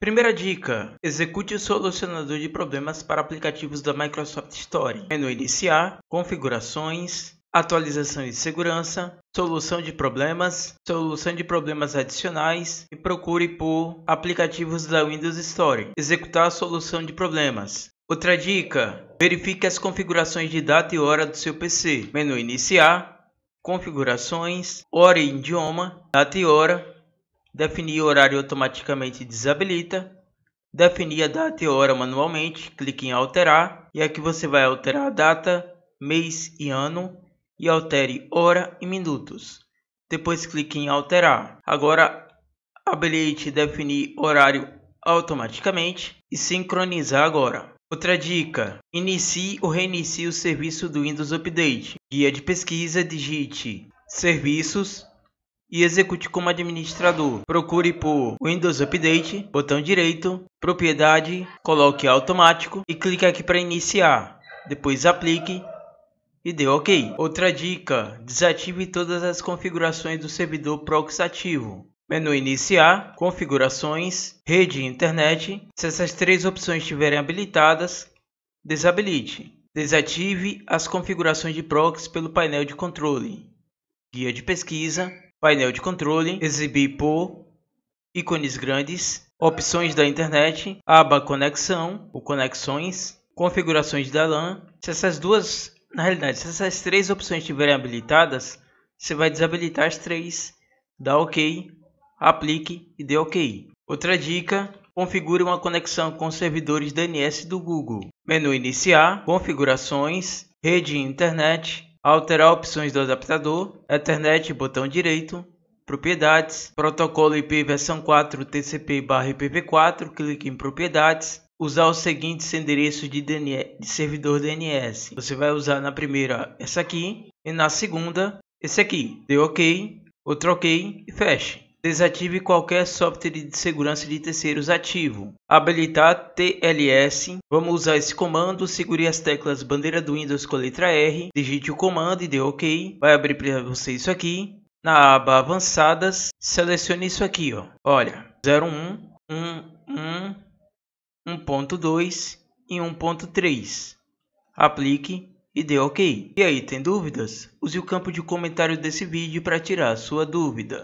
Primeira dica: execute o solucionador de problemas para aplicativos da Microsoft Store. Menu Iniciar, Configurações, Atualização de segurança, solução de problemas, solução de problemas adicionais e procure por aplicativos da Windows Store. Executar a solução de problemas. Outra dica: verifique as configurações de data e hora do seu PC. Menu Iniciar, Configurações, Hora e Idioma, Data e Hora, Definir horário automaticamente desabilita. Definir a data e hora manualmente, clique em alterar e aqui você vai alterar a data, mês e ano e altere hora e minutos. Depois clique em alterar. Agora habilite definir horário automaticamente e sincronizar agora. Outra dica: inicie ou reinicie o serviço do Windows Update. Guia de pesquisa, digite serviços e execute como administrador. Procure por Windows Update, botão direito, propriedade, coloque automático e clique aqui para iniciar. Depois aplique e dê OK. Outra dica, desative todas as configurações do servidor proxy ativo. Menu Iniciar, Configurações, Rede e Internet. Se essas três opções estiverem habilitadas, desabilite. Desative as configurações de proxy pelo painel de controle. Guia de pesquisa painel de controle, exibir por ícones grandes, opções da internet, aba conexão ou conexões, configurações da LAN. Se essas duas, na realidade, se essas três opções estiverem habilitadas, você vai desabilitar as três, dá OK, aplique e dê OK. Outra dica, configure uma conexão com servidores DNS do Google. Menu iniciar, configurações, rede e internet, alterar opções do adaptador, Ethernet botão direito, propriedades, protocolo IP versão 4 TCP/IPv4, clique em propriedades, usar os seguintes endereços de, de servidor DNS. Você vai usar na primeira essa aqui e na segunda esse aqui. Dê OK, outro OK e feche. Desative qualquer software de segurança de terceiros ativo. Habilitar TLS. Vamos usar esse comando. Segure as teclas bandeira do Windows com a letra R. Digite o comando e dê OK. Vai abrir para você isso aqui. Na aba avançadas, selecione isso aqui, ó. Olha, 01, 1, 1, 1.2 e 1.3. Aplique e dê OK. E aí, tem dúvidas? Use o campo de comentário desse vídeo para tirar sua dúvida.